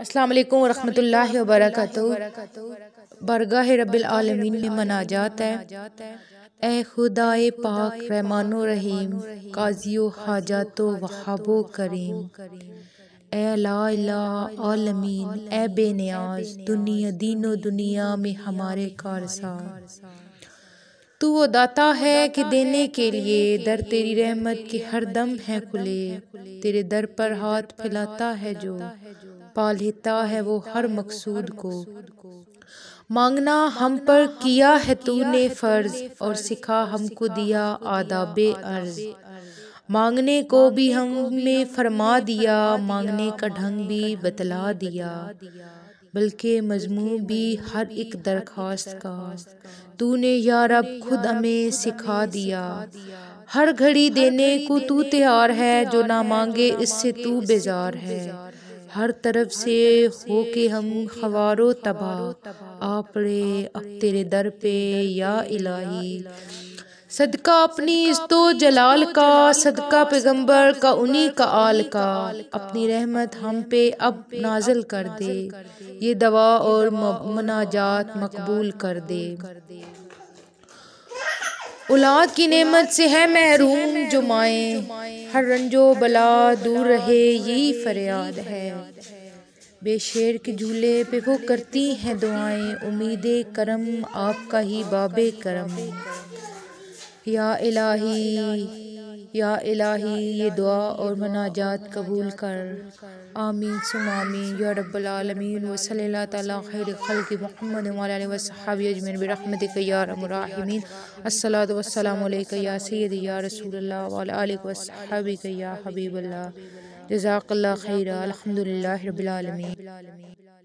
अस्सलाम वालेकुम रहमतुल्लाहि व बरकातहू बरगाह रब्बिल आलमीन में जाता है ए खुदाए पाक रहमानो रहीम काजियो हाजातो वहाबो करीम ए ला इला आलमीन ए बेनियाज दुनिया दीनो दुनिया में हमारे कारसा तू वो दाता है कि देने के लिए दर तेरी रहमत के हर दम है खुले तेरे दर पर हाथ फैलाता है जो पा लेता है वो हर मकसूद को मांगना हम पर किया है तूने फर्ज और सिखा हमको दिया आदाब अर्ज मांगने को भी हमने फरमा दिया मांगने का ढंग भी बतला दिया बल्कि मजमू भी हर एक दरख्वास्त का तूने अब खुद हमें सिखा दिया हर घड़ी देने को तू तैयार है जो ना मांगे इससे तू बेजार है हर तरफ से हो के हम खवारो तबाह आप रे अब तेरे दर पे या इलाही सदका अपनी तो जलाल का सदका पैगंबर का उन्हीं का आल का अपनी रहमत हम पे अब नाजल कर दे ये दवा और मनाजात मकबूल कर दे औलाद की नेमत से है महरूम जो माए हर रंजो बला दूर रहे यही फरियाद है बेशेर के झूले पे वो करती हैं दुआएं उम्मीद करम आपका ही बाबे करम या इलाही या इलाही ये दुआ और मनाजात कबूल कर आमीन सुम आमीन या रब्बुलमीन वसल खैर खल की महमद वसहाबी अजमिन बरहमत यारमीन असलात वसलम या सैद या रसूल वसहाबी या हबीबल्ला जजाकल्ला खैर अलहमदिल्ला रबालमीन